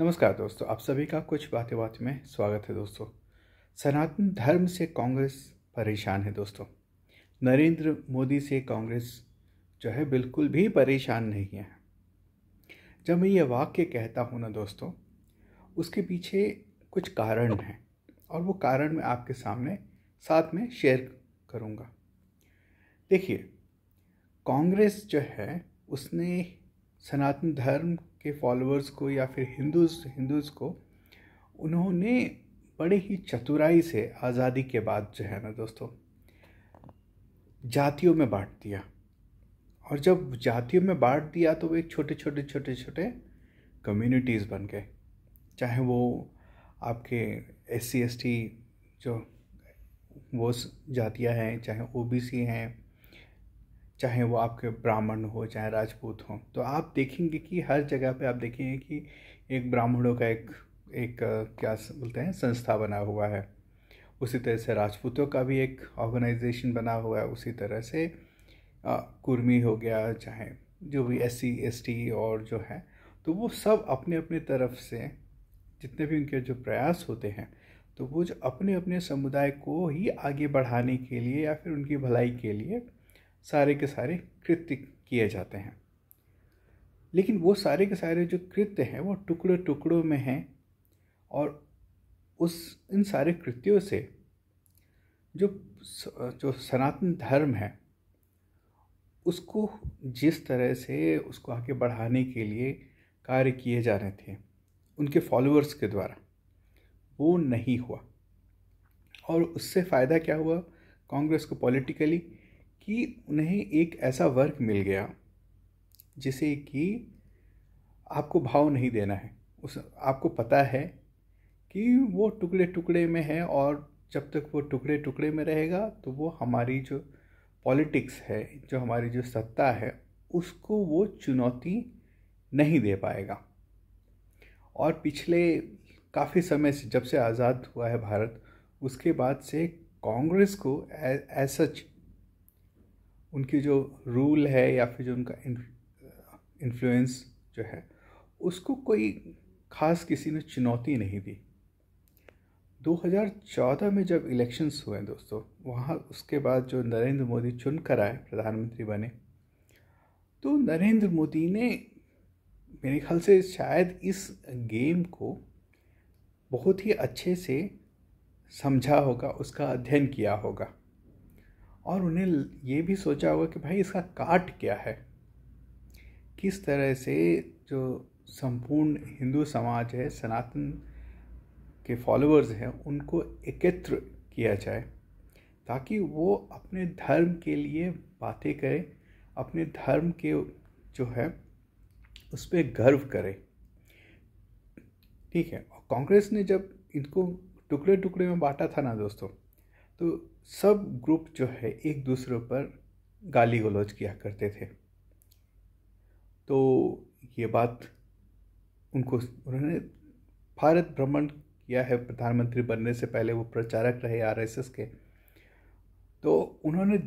नमस्कार दोस्तों आप सभी का कुछ बातें बात में स्वागत है दोस्तों सनातन धर्म से कांग्रेस परेशान है दोस्तों नरेंद्र मोदी से कांग्रेस जो है बिल्कुल भी परेशान नहीं है जब मैं ये वाक्य कहता हूँ ना दोस्तों उसके पीछे कुछ कारण हैं और वो कारण मैं आपके सामने साथ में शेयर करूँगा देखिए कांग्रेस जो है उसने सनातन धर्म के फॉलोअर्स को या फिर हिंदूज हिंदूज को उन्होंने बड़े ही चतुराई से आज़ादी के बाद जो है ना दोस्तों जातियों में बांट दिया और जब जातियों में बांट दिया तो वे छोटे छोटे छोटे छोटे कम्युनिटीज़ बन गए चाहे वो आपके एस सी जो वो जातियाँ हैं चाहे ओ बी सी हैं चाहे वो आपके ब्राह्मण हो चाहे राजपूत हो तो आप देखेंगे कि हर जगह पे आप देखेंगे कि एक ब्राह्मणों का एक एक क्या बोलते हैं संस्था बना हुआ है उसी तरह से राजपूतों का भी एक ऑर्गेनाइजेशन बना हुआ है उसी तरह से कुर्मी हो गया चाहे जो भी एस सी और जो है तो वो सब अपने अपने तरफ से जितने भी उनके जो प्रयास होते हैं तो वो जो अपने अपने समुदाय को ही आगे बढ़ाने के लिए या फिर उनकी भलाई के लिए सारे के सारे कृत्य किए जाते हैं लेकिन वो सारे के सारे जो कृत्य हैं वो टुकड़े टुकड़ों में हैं और उस इन सारे कृत्यों से जो जो सनातन धर्म है उसको जिस तरह से उसको आगे बढ़ाने के लिए कार्य किए जा रहे थे उनके फॉलोअर्स के द्वारा वो नहीं हुआ और उससे फ़ायदा क्या हुआ कांग्रेस को पॉलिटिकली कि उन्हें एक ऐसा वर्क मिल गया जिसे कि आपको भाव नहीं देना है उस आपको पता है कि वो टुकड़े टुकड़े में है और जब तक वो टुकड़े टुकड़े में रहेगा तो वो हमारी जो पॉलिटिक्स है जो हमारी जो सत्ता है उसको वो चुनौती नहीं दे पाएगा और पिछले काफ़ी समय से जब से आज़ाद हुआ है भारत उसके बाद से कांग्रेस को एज सच उनकी जो रूल है या फिर जो उनका इन्फ्लुएंस जो है उसको कोई खास किसी ने चुनौती नहीं दी 2014 में जब इलेक्शंस हुए दोस्तों वहाँ उसके बाद जो नरेंद्र मोदी चुन कर आए प्रधानमंत्री बने तो नरेंद्र मोदी ने मेरे ख्याल से शायद इस गेम को बहुत ही अच्छे से समझा होगा उसका अध्ययन किया होगा और उन्हें ये भी सोचा होगा कि भाई इसका काट क्या है किस तरह से जो संपूर्ण हिंदू समाज है सनातन के फॉलोअर्स हैं उनको एकत्र किया जाए ताकि वो अपने धर्म के लिए बातें करें अपने धर्म के जो है उस पर गर्व करें ठीक है और कांग्रेस ने जब इनको टुकड़े टुकड़े में बांटा था ना दोस्तों तो सब ग्रुप जो है एक दूसरे पर गाली गलौज किया करते थे तो ये बात उनको उन्होंने भारत भ्रमण किया है प्रधानमंत्री बनने से पहले वो प्रचारक रहे आरएसएस के तो उन्होंने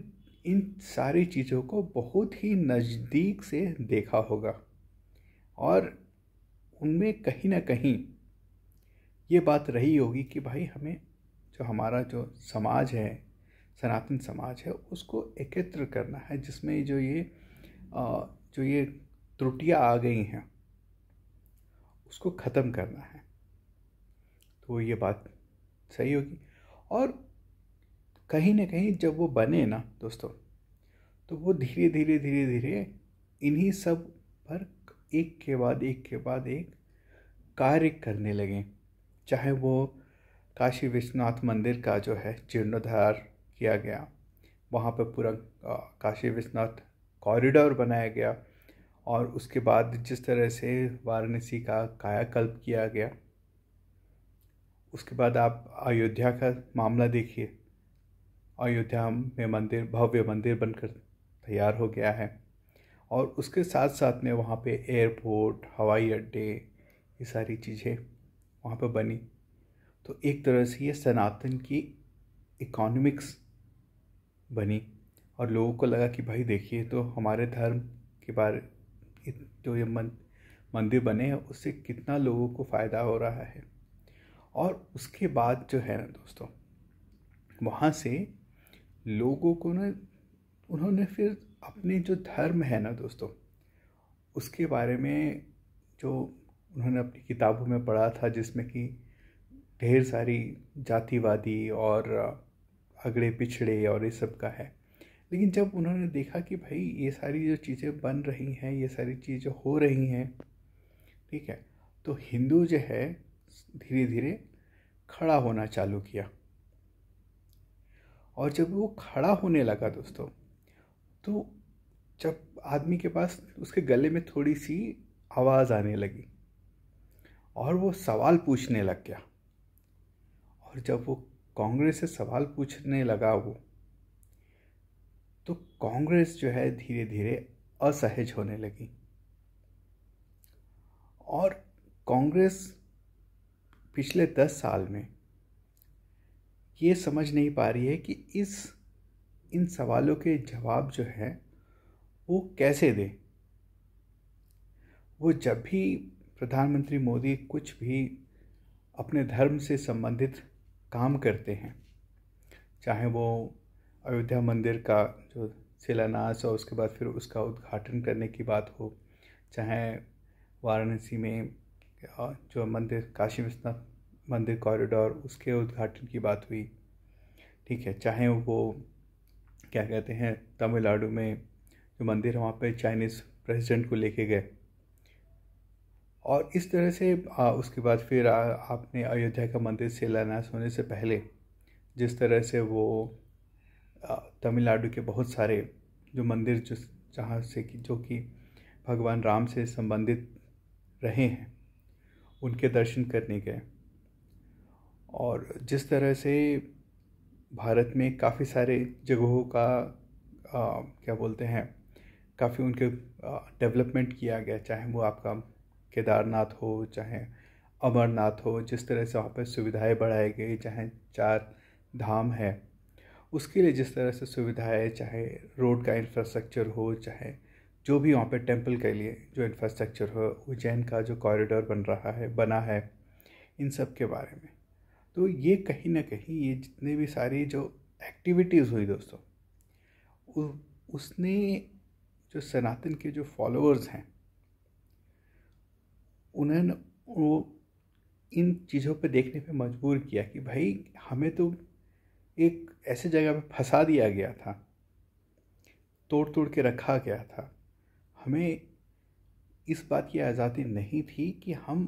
इन सारी चीज़ों को बहुत ही नज़दीक से देखा होगा और उनमें कहीं ना कहीं ये बात रही होगी कि भाई हमें जो हमारा जो समाज है सनातन समाज है उसको एकत्र करना है जिसमें जो ये जो ये त्रुटियाँ आ गई हैं उसको ख़त्म करना है तो ये बात सही होगी और कहीं ना कहीं जब वो बने ना दोस्तों तो वो धीरे धीरे धीरे धीरे इन्हीं सब पर एक के बाद एक के बाद एक कार्य करने लगे चाहे वो काशी विश्वनाथ मंदिर का जो है जीर्णोद्धार किया गया वहाँ पर पूरा काशी विश्वनाथ कॉरिडोर बनाया गया और उसके बाद जिस तरह से वाराणसी का कायाकल्प किया गया उसके बाद आप अयोध्या का मामला देखिए अयोध्या में मंदिर भव्य मंदिर बनकर तैयार हो गया है और उसके साथ साथ में वहाँ पे एयरपोर्ट हवाई अड्डे ये सारी चीज़ें वहाँ पे बनी तो एक तरह से ये सनातन की इकोनॉमिक्स बनी और लोगों को लगा कि भाई देखिए तो हमारे धर्म के बारे जो ये मन, मंदिर बने हैं उससे कितना लोगों को फ़ायदा हो रहा है और उसके बाद जो है ना दोस्तों वहाँ से लोगों को ना उन्होंने फिर अपने जो धर्म है ना दोस्तों उसके बारे में जो उन्होंने अपनी किताबों में पढ़ा था जिसमें कि ढेर सारी जातिवादी और अगड़े पिछड़े और ये सब का है लेकिन जब उन्होंने देखा कि भाई ये सारी जो चीज़ें बन रही हैं ये सारी चीज़ें हो रही हैं ठीक है तो हिंदू जो है धीरे धीरे खड़ा होना चालू किया और जब वो खड़ा होने लगा दोस्तों तो जब आदमी के पास उसके गले में थोड़ी सी आवाज़ आने लगी और वो सवाल पूछने लग गया और जब वो कांग्रेस से सवाल पूछने लगा वो तो कांग्रेस जो है धीरे धीरे असहज होने लगी और कांग्रेस पिछले दस साल में ये समझ नहीं पा रही है कि इस इन सवालों के जवाब जो है वो कैसे दे वो जब भी प्रधानमंत्री मोदी कुछ भी अपने धर्म से संबंधित काम करते हैं चाहे वो अयोध्या मंदिर का जो शिलान्यास और उसके बाद फिर उसका उद्घाटन करने की बात हो चाहे वाराणसी में जो मंदिर काशी विश्वनाथ मंदिर कॉरिडोर उसके उद्घाटन की बात हुई ठीक है चाहे वो क्या कहते हैं तमिलनाडु में जो मंदिर है वहाँ पे चाइनीज़ प्रेसिडेंट को लेके गए और इस तरह से आ, उसके बाद फिर आ, आपने अयोध्या का मंदिर शिलान्यास होने से पहले जिस तरह से वो तमिलनाडु के बहुत सारे जो मंदिर जो जहाँ से कि जो कि भगवान राम से संबंधित रहे हैं उनके दर्शन करने गए और जिस तरह से भारत में काफ़ी सारे जगहों का आ, क्या बोलते हैं काफ़ी उनके डेवलपमेंट किया गया चाहे वो आपका केदारनाथ हो चाहे अमरनाथ हो जिस तरह से वहाँ पर सुविधाएं बढ़ाई गई चाहे चार धाम है उसके लिए जिस तरह से सुविधाएं चाहे रोड का इंफ्रास्ट्रक्चर हो चाहे जो भी वहाँ पर टेंपल के लिए जो इंफ्रास्ट्रक्चर हो उज्जैन का जो कॉरिडोर बन रहा है बना है इन सब के बारे में तो ये कहीं ना कहीं ये जितने भी सारी जो एक्टिविटीज़ हुई दोस्तों उसने जो सनातन के जो फॉलोअर्स हैं उन्होंने वो इन चीज़ों पे देखने पे मजबूर किया कि भाई हमें तो एक ऐसे जगह पे फंसा दिया गया था तोड़ तोड़ के रखा गया था हमें इस बात की आज़ादी नहीं थी कि हम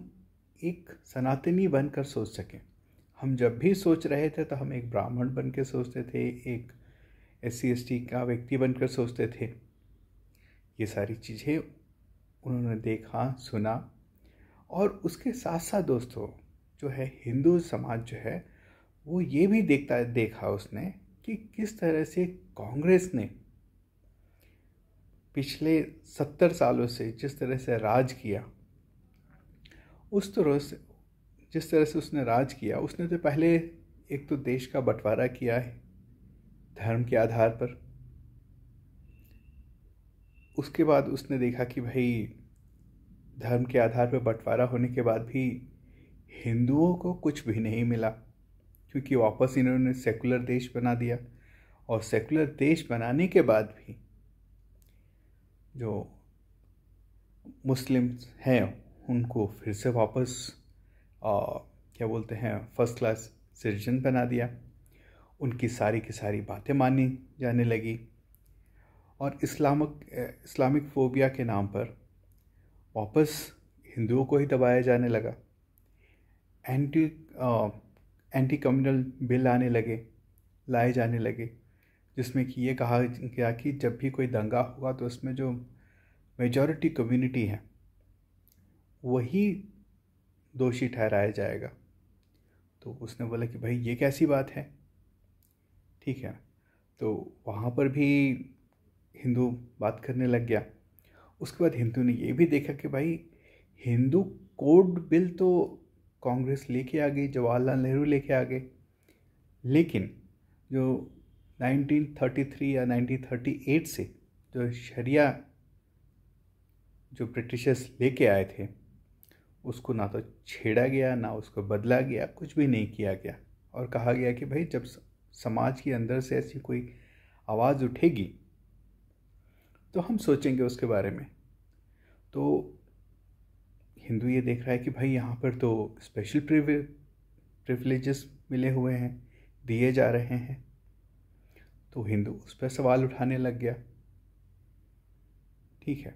एक सनातनी बनकर सोच सकें हम जब भी सोच रहे थे तो हम एक ब्राह्मण बन के सोचते थे एक एस सी का व्यक्ति बनकर सोचते थे ये सारी चीज़ें उन्होंने देखा सुना और उसके साथ साथ दोस्तों जो है हिंदू समाज जो है वो ये भी देखता देखा उसने कि किस तरह से कांग्रेस ने पिछले सत्तर सालों से जिस तरह से राज किया उस तरह से जिस तरह से उसने राज किया उसने तो पहले एक तो देश का बंटवारा किया है धर्म के आधार पर उसके बाद उसने देखा कि भाई धर्म के आधार पर बंटवारा होने के बाद भी हिंदुओं को कुछ भी नहीं मिला क्योंकि वापस इन्होंने सेकुलर देश बना दिया और सेकुलर देश बनाने के बाद भी जो मुस्लिम्स हैं उनको फिर से वापस आ, क्या बोलते हैं फर्स्ट क्लास सिटीजन बना दिया उनकी सारी की सारी बातें मानी जाने लगी और इस्लामिक इस्लामिक फोबिया के नाम पर वापस हिंदुओं को ही दबाया जाने लगा एंटी आ, एंटी कम्युनल बिल आने लगे लाए जाने लगे जिसमें कि ये कहा गया कि जब भी कोई दंगा हुआ तो उसमें जो मेजॉरिटी कम्युनिटी है वही दोषी ठहराया जाएगा तो उसने बोला कि भाई ये कैसी बात है ठीक है तो वहाँ पर भी हिंदू बात करने लग गया उसके बाद हिंदू ने ये भी देखा कि भाई हिंदू कोड बिल तो कांग्रेस लेके आ गई जवाहरलाल नेहरू लेके आ गए लेकिन जो 1933 या 1938 से जो शरिया जो ब्रिटिशर्स लेके आए थे उसको ना तो छेड़ा गया ना उसको बदला गया कुछ भी नहीं किया गया और कहा गया कि भाई जब समाज के अंदर से ऐसी कोई आवाज़ उठेगी तो हम सोचेंगे उसके बारे में तो हिंदू ये देख रहा है कि भाई यहाँ पर तो स्पेशल प्रिविलेजेस मिले हुए हैं दिए जा रहे हैं तो हिंदू उस पर सवाल उठाने लग गया ठीक है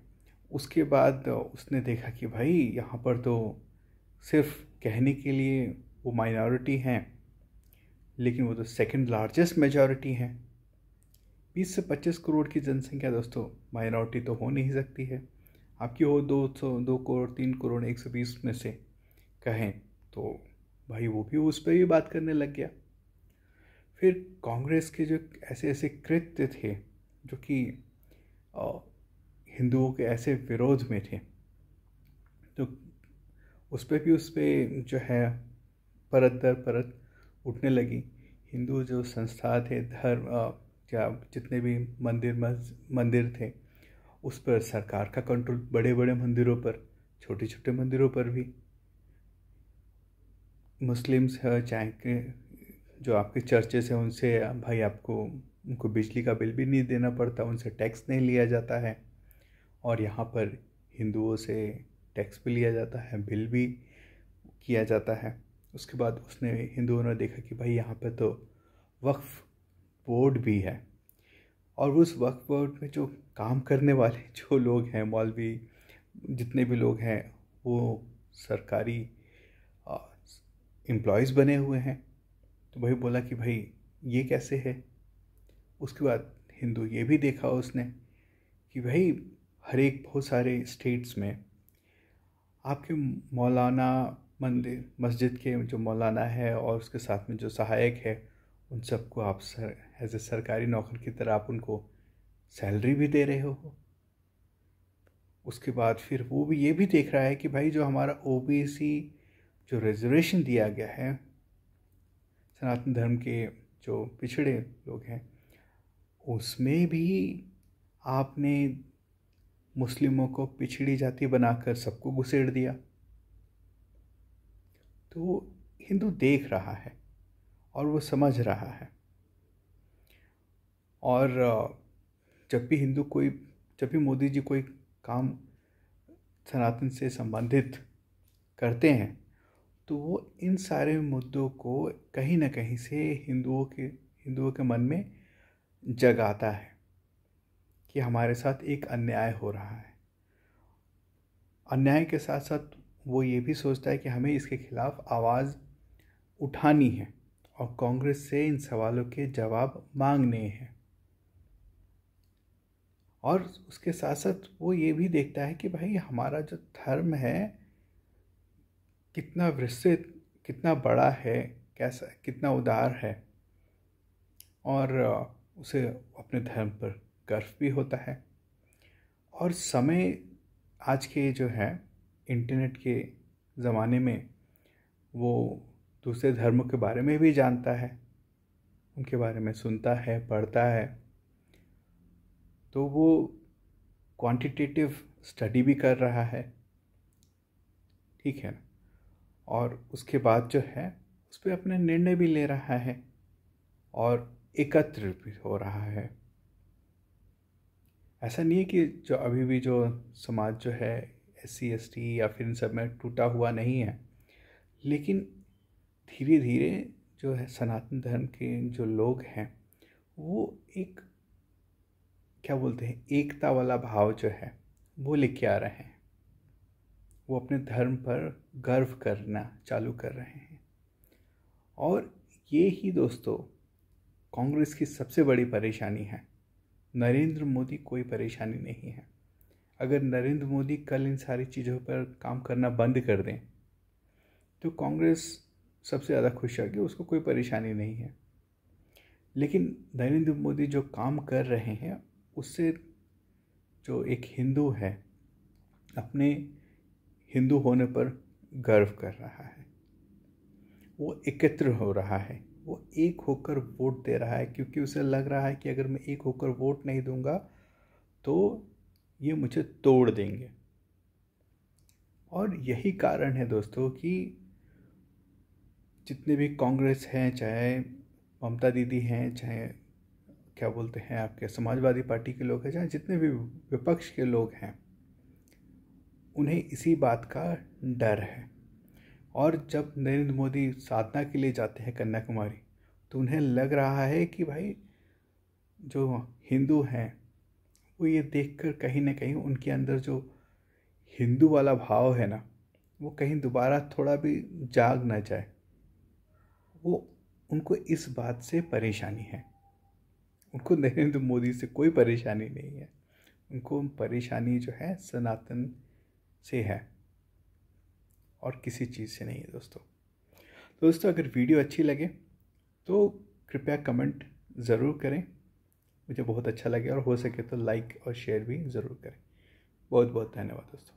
उसके बाद उसने देखा कि भाई यहाँ पर तो सिर्फ कहने के लिए वो माइनॉरिटी हैं लेकिन वो तो सेकंड लार्जेस्ट मेजॉरिटी हैं 20 से 25 करोड़ की जनसंख्या दोस्तों माइनॉरिटी तो हो नहीं सकती है आपकी हो दो सौ दो करोड़ तीन करोड़ एक सौ बीस में से कहें तो भाई वो भी उस पर भी बात करने लग गया फिर कांग्रेस के जो ऐसे ऐसे कृत्य थे जो कि हिंदुओं के ऐसे विरोध में थे तो उस पर भी उस पर जो है परत दर परत उठने लगी हिंदू जो संस्था थे धर्म या जितने भी मंदिर मंदिर थे उस पर सरकार का कंट्रोल बड़े बड़े मंदिरों पर छोटे छोटे मंदिरों पर भी मुस्लिम्स है चाहे जो आपके चर्चेस हैं उनसे भाई आपको उनको बिजली का बिल भी नहीं देना पड़ता उनसे टैक्स नहीं लिया जाता है और यहाँ पर हिंदुओं से टैक्स भी लिया जाता है बिल भी किया जाता है उसके बाद उसने हिंदुओं ने देखा कि भाई यहाँ पर तो वक्फ बोर्ड भी है और उस पर में जो काम करने वाले जो लोग हैं मौलवी जितने भी लोग हैं वो सरकारी एम्प्लॉयज़ बने हुए हैं तो भाई बोला कि भाई ये कैसे है उसके बाद हिंदू ये भी देखा उसने कि भाई हर एक बहुत सारे स्टेट्स में आपके मौलाना मंदिर मस्जिद के जो मौलाना है और उसके साथ में जो सहायक है उन सबको आप सर एज ए सरकारी नौकर की तरह आप उनको सैलरी भी दे रहे हो उसके बाद फिर वो भी ये भी देख रहा है कि भाई जो हमारा ओ जो रिजर्वेशन दिया गया है सनातन धर्म के जो पिछड़े लोग हैं उसमें भी आपने मुस्लिमों को पिछड़ी जाति बनाकर सबको घुसेड़ दिया तो हिंदू देख रहा है और वो समझ रहा है और जब भी हिंदू कोई जब भी मोदी जी कोई काम सनातन से संबंधित करते हैं तो वो इन सारे मुद्दों को कहीं ना कहीं से हिंदुओं के हिंदुओं के मन में जगाता है कि हमारे साथ एक अन्याय हो रहा है अन्याय के साथ साथ वो ये भी सोचता है कि हमें इसके खिलाफ आवाज़ उठानी है और कांग्रेस से इन सवालों के जवाब मांगने हैं और उसके साथ साथ वो ये भी देखता है कि भाई हमारा जो धर्म है कितना विस्तृत कितना बड़ा है कैसा कितना उदार है और उसे अपने धर्म पर गर्व भी होता है और समय आज के जो है इंटरनेट के ज़माने में वो दूसरे तो धर्मों के बारे में भी जानता है उनके बारे में सुनता है पढ़ता है तो वो क्वांटिटेटिव स्टडी भी कर रहा है ठीक है और उसके बाद जो है उस पर अपने निर्णय भी ले रहा है और एकत्र भी हो रहा है ऐसा नहीं है कि जो अभी भी जो समाज जो है एस सी एस टी या फिर इन सब में टूटा हुआ नहीं है लेकिन धीरे धीरे जो है सनातन धर्म के जो लोग हैं वो एक क्या बोलते हैं एकता वाला भाव जो है वो लेके आ रहे हैं वो अपने धर्म पर गर्व करना चालू कर रहे हैं और ये ही दोस्तों कांग्रेस की सबसे बड़ी परेशानी है नरेंद्र मोदी कोई परेशानी नहीं है अगर नरेंद्र मोदी कल इन सारी चीज़ों पर काम करना बंद कर दें तो कांग्रेस सबसे ज़्यादा खुश है कि उसको कोई परेशानी नहीं है लेकिन नरेंद्र मोदी जो काम कर रहे हैं उससे जो एक हिंदू है अपने हिंदू होने पर गर्व कर रहा है वो एकत्र हो रहा है वो एक होकर वोट दे रहा है क्योंकि उसे लग रहा है कि अगर मैं एक होकर वोट नहीं दूंगा तो ये मुझे तोड़ देंगे और यही कारण है दोस्तों कि जितने भी कांग्रेस हैं चाहे ममता दीदी हैं चाहे क्या बोलते हैं आपके समाजवादी पार्टी के लोग हैं चाहे जितने भी विपक्ष के लोग हैं उन्हें इसी बात का डर है और जब नरेंद्र मोदी साधना के लिए जाते हैं कन्याकुमारी तो उन्हें लग रहा है कि भाई जो हिंदू हैं वो ये देखकर कहीं ना कहीं उनके अंदर जो हिंदू वाला भाव है ना वो कहीं दोबारा थोड़ा भी जाग ना जाए वो उनको इस बात से परेशानी है उनको नरेंद्र मोदी से कोई परेशानी नहीं है उनको परेशानी जो है सनातन से है और किसी चीज़ से नहीं है दोस्तों दोस्तों अगर वीडियो अच्छी लगे तो कृपया कमेंट ज़रूर करें मुझे बहुत अच्छा लगे और हो सके तो लाइक और शेयर भी ज़रूर करें बहुत बहुत धन्यवाद दोस्तों